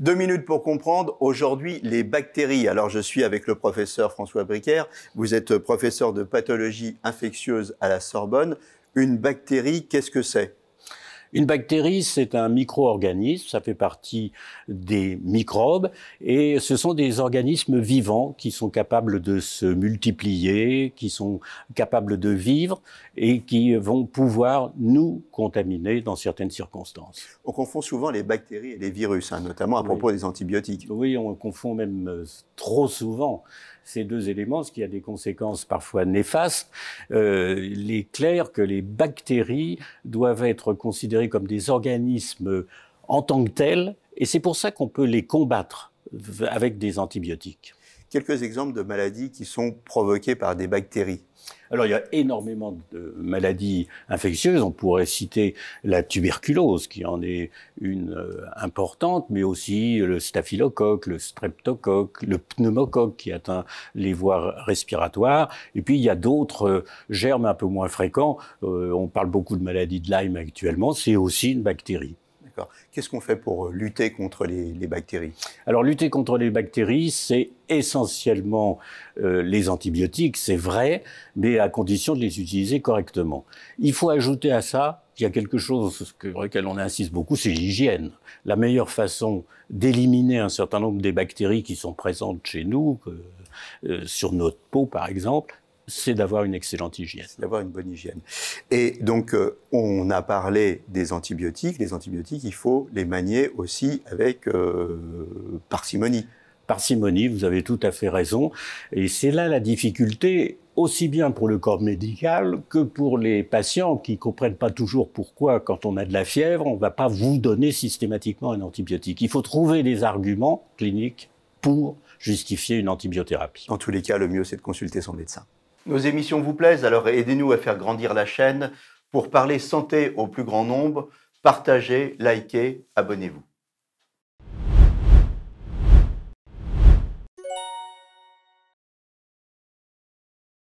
Deux minutes pour comprendre aujourd'hui les bactéries. Alors je suis avec le professeur François Bricaire. Vous êtes professeur de pathologie infectieuse à la Sorbonne. Une bactérie, qu'est-ce que c'est une bactérie, c'est un micro-organisme, ça fait partie des microbes, et ce sont des organismes vivants qui sont capables de se multiplier, qui sont capables de vivre et qui vont pouvoir nous contaminer dans certaines circonstances. On confond souvent les bactéries et les virus, hein, notamment à propos des antibiotiques. Oui, on confond même euh, trop souvent ces deux éléments, ce qui a des conséquences parfois néfastes. Euh, il est clair que les bactéries doivent être considérées comme des organismes euh, en tant que tels, et c'est pour ça qu'on peut les combattre avec des antibiotiques quelques exemples de maladies qui sont provoquées par des bactéries. Alors, il y a énormément de maladies infectieuses. On pourrait citer la tuberculose, qui en est une euh, importante, mais aussi le staphylocoque, le streptocoque, le pneumocoque qui atteint les voies respiratoires. Et puis, il y a d'autres euh, germes un peu moins fréquents. Euh, on parle beaucoup de maladies de Lyme actuellement. C'est aussi une bactérie. Qu'est-ce qu'on fait pour euh, lutter contre les, bactéries Alors, lutter contre les bactéries, c'est essentiellement euh, les antibiotiques, c'est vrai, mais à condition de les utiliser correctement. Il faut ajouter à ça il y a quelque chose sur lequel on insiste beaucoup, c'est l'hygiène. La meilleure façon d'éliminer un certain nombre des bactéries qui sont présentes chez nous, euh, sur notre peau par exemple, c'est d'avoir une excellente hygiène. C'est d'avoir une bonne hygiène. Et donc, euh, on a parlé des antibiotiques. Les antibiotiques, il faut les manier aussi avec euh, parcimonie. Parcimonie, vous avez tout à fait raison. Et c'est là la difficulté, aussi bien pour le corps médical que pour les patients qui ne comprennent pas toujours pourquoi, quand on a de la fièvre, on ne va pas vous donner systématiquement un antibiotique. Il faut trouver des arguments cliniques pour justifier une antibiothérapie. En tous les cas, le mieux, c'est de consulter son médecin. Nos émissions vous plaisent, alors aidez-nous à faire grandir la chaîne pour parler santé au plus grand nombre. Partagez, likez, abonnez-vous.